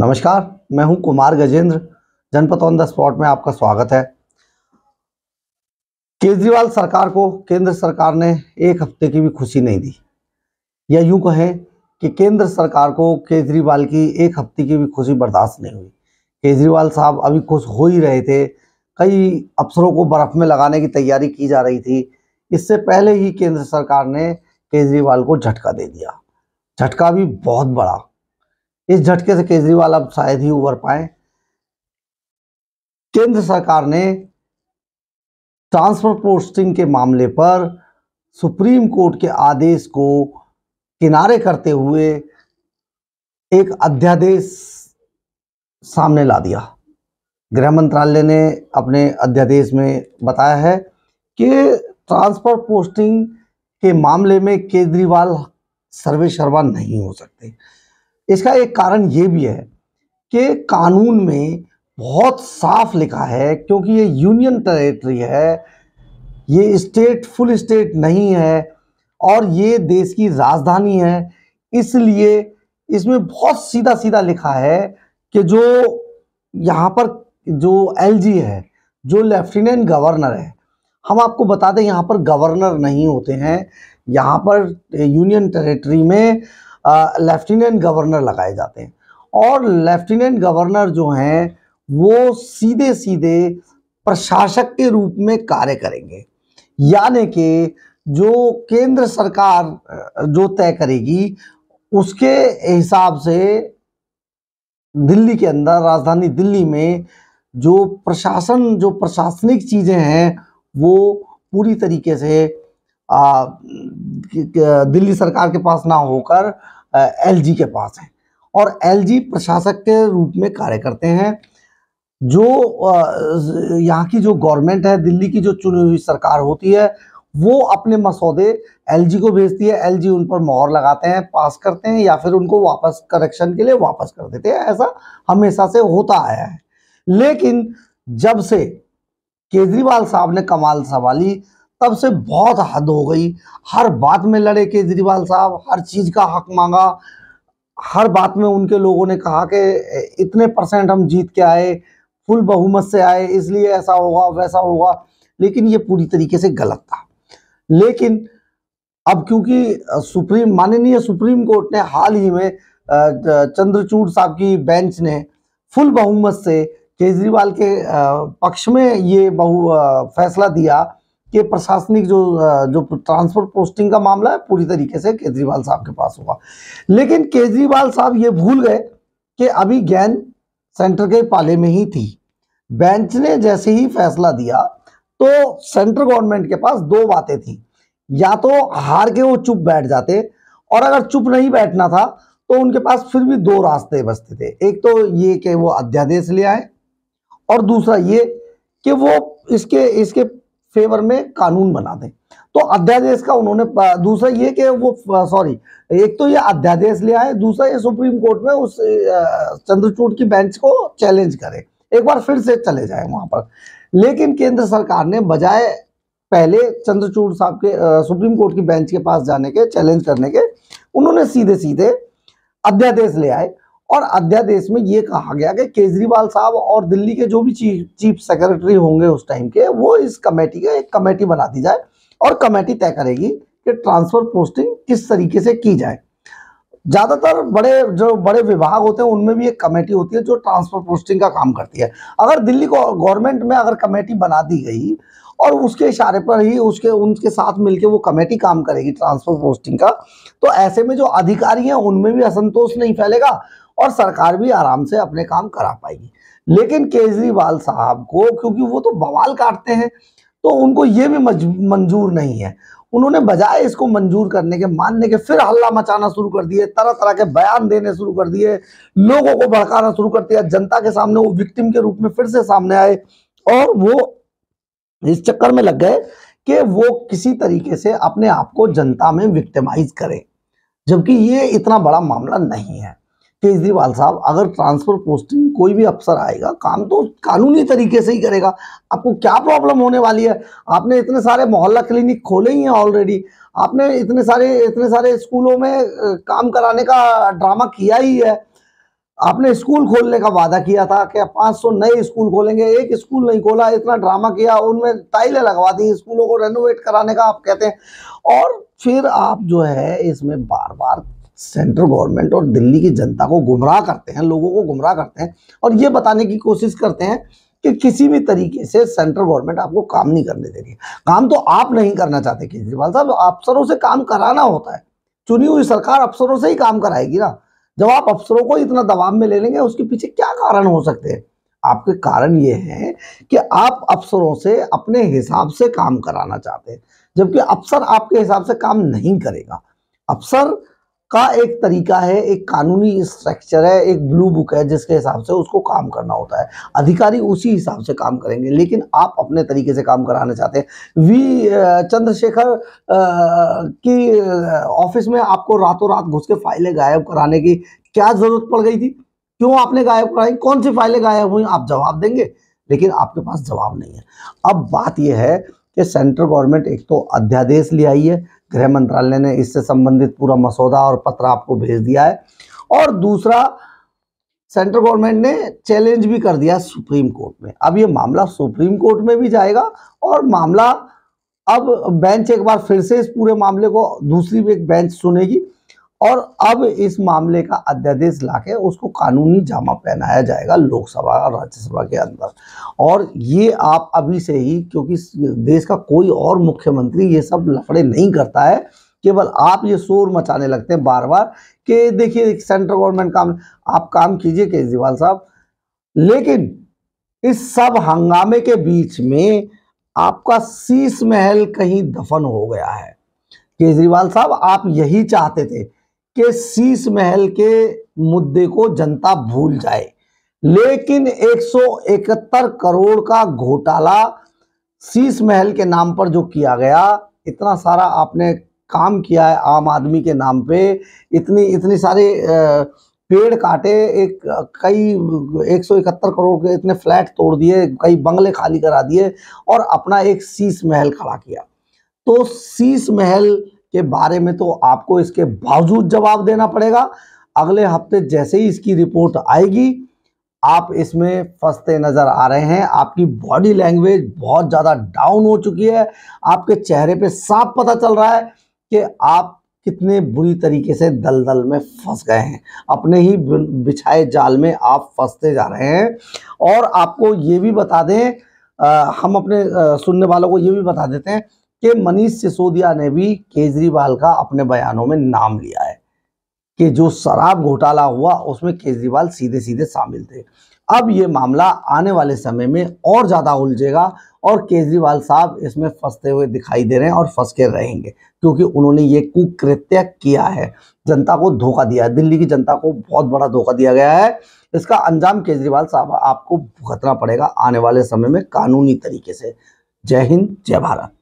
नमस्कार मैं हूं कुमार गजेंद्र जनपद ऑन द स्पॉट में आपका स्वागत है केजरीवाल सरकार को केंद्र सरकार ने एक हफ्ते की भी खुशी नहीं दी या यूं कहें कि केंद्र सरकार को केजरीवाल की एक हफ्ते की भी खुशी बर्दाश्त नहीं हुई केजरीवाल साहब अभी खुश हो ही रहे थे कई अफसरों को बर्फ में लगाने की तैयारी की जा रही थी इससे पहले ही केंद्र सरकार ने केजरीवाल को झटका दे दिया झटका भी बहुत बड़ा इस झटके से केजरीवाल अब शायद ही उबर पाए केंद्र सरकार ने ट्रांसफर पोस्टिंग के मामले पर सुप्रीम कोर्ट के आदेश को किनारे करते हुए एक अध्यादेश सामने ला दिया गृह मंत्रालय ने अपने अध्यादेश में बताया है कि ट्रांसफर पोस्टिंग के मामले में केजरीवाल सर्वे शर्मा नहीं हो सकते इसका एक कारण ये भी है कि कानून में बहुत साफ लिखा है क्योंकि ये यूनियन टेरिटरी है ये स्टेट फुल स्टेट नहीं है और ये देश की राजधानी है इसलिए इसमें बहुत सीधा सीधा लिखा है कि जो यहाँ पर जो एलजी है जो लेफ्टिनेंट गवर्नर है हम आपको बता दें यहाँ पर गवर्नर नहीं होते हैं यहाँ पर यूनियन टेरिटरी में लेफ्टिनेंट गवर्नर लगाए जाते हैं और लेफ्टिनेंट गवर्नर जो हैं वो सीधे सीधे प्रशासक के रूप में कार्य करेंगे यानी कि जो केंद्र सरकार जो तय करेगी उसके हिसाब से दिल्ली के अंदर राजधानी दिल्ली में जो प्रशासन जो प्रशासनिक चीज़ें हैं वो पूरी तरीके से आ, दिल्ली सरकार के पास ना होकर एलजी के पास है और एलजी प्रशासक के रूप में कार्य करते हैं जो यहाँ की जो गवर्नमेंट है दिल्ली की जो चुनी हुई सरकार होती है वो अपने मसौदे एलजी को भेजती है एलजी उन पर मोहर लगाते हैं पास करते हैं या फिर उनको वापस करेक्शन के लिए वापस कर देते हैं ऐसा हमेशा से होता आया है लेकिन जब से केजरीवाल साहब ने कमाल संभाली तब से बहुत हद हो गई हर बात में लड़े केजरीवाल साहब हर चीज़ का हक मांगा हर बात में उनके लोगों ने कहा कि इतने परसेंट हम जीत के आए फुल बहुमत से आए इसलिए ऐसा होगा वैसा होगा लेकिन ये पूरी तरीके से गलत था लेकिन अब क्योंकि सुप्रीम माननीय सुप्रीम कोर्ट ने हाल ही में चंद्रचूड़ साहब की बेंच ने फुल बहुमत से केजरीवाल के पक्ष में ये बहु फैसला दिया कि प्रशासनिक जो जो ट्रांसफर पोस्टिंग का मामला है पूरी तरीके से केजरीवाल साहब के पास होगा लेकिन केजरीवाल साहब ये भूल गए कि अभी गैन सेंटर के पाले में ही थी बेंच ने जैसे ही फैसला दिया तो सेंट्रल गवर्नमेंट के पास दो बातें थी या तो हार के वो चुप बैठ जाते और अगर चुप नहीं बैठना था तो उनके पास फिर भी दो रास्ते बचते थे एक तो ये कि वो अध्यादेश ले आए और दूसरा ये कि वो इसके इसके फेवर में कानून बना दें तो अध्यादेश का उन्होंने दूसरा ये कि वो सॉरी एक तो ये अध्यादेश लिया है दूसरा ये सुप्रीम कोर्ट में उस चंद्रचूड की बेंच को चैलेंज करे एक बार फिर से चले जाए वहां पर लेकिन केंद्र सरकार ने बजाय पहले चंद्रचूड़ साहब के सुप्रीम कोर्ट की बेंच के पास जाने के चैलेंज करने के उन्होंने सीधे सीधे अध्यादेश ले आए और अध्यादेश में ये कहा गया कि केजरीवाल साहब और दिल्ली के जो भी चीफ चीफ सेक्रेटरी होंगे उस टाइम के वो इस कमेटी के एक कमेटी बना दी जाए और कमेटी तय करेगी कि ट्रांसफर पोस्टिंग किस तरीके से की जाए ज़्यादातर बड़े जो बड़े विभाग होते हैं उनमें भी एक कमेटी होती है जो ट्रांसफर पोस्टिंग का काम करती है अगर दिल्ली को गवर्नमेंट में अगर कमेटी बना दी गई और उसके इशारे पर ही उसके उनके साथ मिलकर वो कमेटी काम करेगी ट्रांसफर पोस्टिंग का तो ऐसे में जो अधिकारी हैं उनमें भी असंतोष नहीं फैलेगा और सरकार भी आराम से अपने काम करा पाएगी लेकिन केजरीवाल साहब को क्योंकि वो तो बवाल काटते हैं तो उनको ये भी मंजूर नहीं है उन्होंने बजाय इसको मंजूर करने के मानने के फिर हल्ला मचाना शुरू कर दिए तरह तरह के बयान देने शुरू कर दिए लोगों को भड़काना शुरू कर दिया जनता के सामने वो विक्टिम के रूप में फिर से सामने आए और वो इस चक्कर में लग गए कि वो किसी तरीके से अपने आप को जनता में विक्टिमाइज करें जबकि ये इतना बड़ा मामला नहीं है केजरीवाल साहब अगर ट्रांसफर पोस्टिंग कोई भी अफसर आएगा काम तो कानूनी तरीके से ही करेगा आपको क्या प्रॉब्लम होने वाली है आपने इतने सारे मोहल्ला क्लिनिक खोले ही हैं ऑलरेडी आपने इतने सारे इतने सारे स्कूलों में काम कराने का ड्रामा किया ही है आपने स्कूल खोलने का वादा किया था कि 500 नए स्कूल खोलेंगे एक स्कूल नहीं खोला इतना ड्रामा किया उनमें टाइलें लगवा दी स्कूलों को रेनोवेट कराने का आप कहते हैं और फिर आप जो है इसमें बार बार सेंट्रल गवर्नमेंट और दिल्ली की जनता को गुमराह करते हैं लोगों को गुमराह करते हैं और ये बताने की कोशिश करते हैं कि किसी भी तरीके से सेंट्रल गवर्नमेंट आपको काम नहीं करने दे रही काम तो आप नहीं करना चाहते केजरीवाल साहब अफसरों से काम कराना होता है चुनी हुई सरकार अफसरों से ही काम कराएगी ना जब आप अफसरों को इतना दबाव में ले लेंगे उसके पीछे क्या कारण हो सकते हैं आपके कारण ये हैं कि आप अफसरों से अपने हिसाब से काम कराना चाहते हैं जबकि अफसर आपके हिसाब से काम नहीं करेगा अफसर का एक तरीका है एक कानूनी स्ट्रक्चर है एक ब्लू बुक है जिसके हिसाब से उसको काम करना होता है अधिकारी उसी हिसाब से काम करेंगे लेकिन आप अपने तरीके से काम कराना चाहते हैं वी चंद्रशेखर की ऑफिस में आपको रातों रात घुस के फाइलें गायब कराने की क्या जरूरत पड़ गई थी क्यों आपने गायब कराई कौन सी फाइलें गायब हुई आप जवाब देंगे लेकिन आपके पास जवाब नहीं है अब बात यह है कि सेंट्रल गवर्नमेंट एक तो अध्यादेश ले आई है गृह मंत्रालय ने इससे संबंधित पूरा मसौदा और पत्र आपको भेज दिया है और दूसरा सेंट्रल गवर्नमेंट ने चैलेंज भी कर दिया सुप्रीम कोर्ट में अब ये मामला सुप्रीम कोर्ट में भी जाएगा और मामला अब बेंच एक बार फिर से इस पूरे मामले को दूसरी भी एक बेंच सुनेगी और अब इस मामले का अध्यादेश लाके उसको कानूनी जामा पहनाया जाएगा लोकसभा और राज्यसभा के अंदर और ये आप अभी से ही क्योंकि देश का कोई और मुख्यमंत्री ये सब लफड़े नहीं करता है केवल आप ये शोर मचाने लगते हैं बार बार कि देखिए सेंट्रल गवर्नमेंट काम आप काम कीजिए केजरीवाल साहब लेकिन इस सब हंगामे के बीच में आपका शीश महल कहीं दफन हो गया है केजरीवाल साहब आप यही चाहते थे कि शीश महल के मुद्दे को जनता भूल जाए लेकिन 171 करोड़ का घोटाला शीश महल के नाम पर जो किया गया इतना सारा आपने काम किया है आम आदमी के नाम पे इतनी इतनी सारे पेड़ काटे एक कई 171 करोड़ के इतने फ्लैट तोड़ दिए कई बंगले खाली करा दिए और अपना एक शीश महल खड़ा किया तो शीश महल के बारे में तो आपको इसके बावजूद जवाब देना पड़ेगा अगले हफ्ते जैसे ही इसकी रिपोर्ट आएगी आप इसमें फंसते नज़र आ रहे हैं आपकी बॉडी लैंग्वेज बहुत ज़्यादा डाउन हो चुकी है आपके चेहरे पे साफ पता चल रहा है कि आप कितने बुरी तरीके से दलदल में फंस गए हैं अपने ही बिछाए जाल में आप फंसते जा रहे हैं और आपको ये भी बता दें आ, हम अपने सुनने वालों को ये भी बता देते हैं कि मनीष सिसोदिया ने भी केजरीवाल का अपने बयानों में नाम लिया है कि जो शराब घोटाला हुआ उसमें केजरीवाल सीधे सीधे शामिल थे अब ये मामला आने वाले समय में और ज़्यादा उलझेगा और केजरीवाल साहब इसमें फंसते हुए दिखाई दे रहे हैं और फंस के रहेंगे क्योंकि उन्होंने ये कुकृत्य किया है जनता को धोखा दिया है दिल्ली की जनता को बहुत बड़ा धोखा दिया गया है इसका अंजाम केजरीवाल साहब आपको भुगतना पड़ेगा आने वाले समय में कानूनी तरीके से जय हिंद जय भारत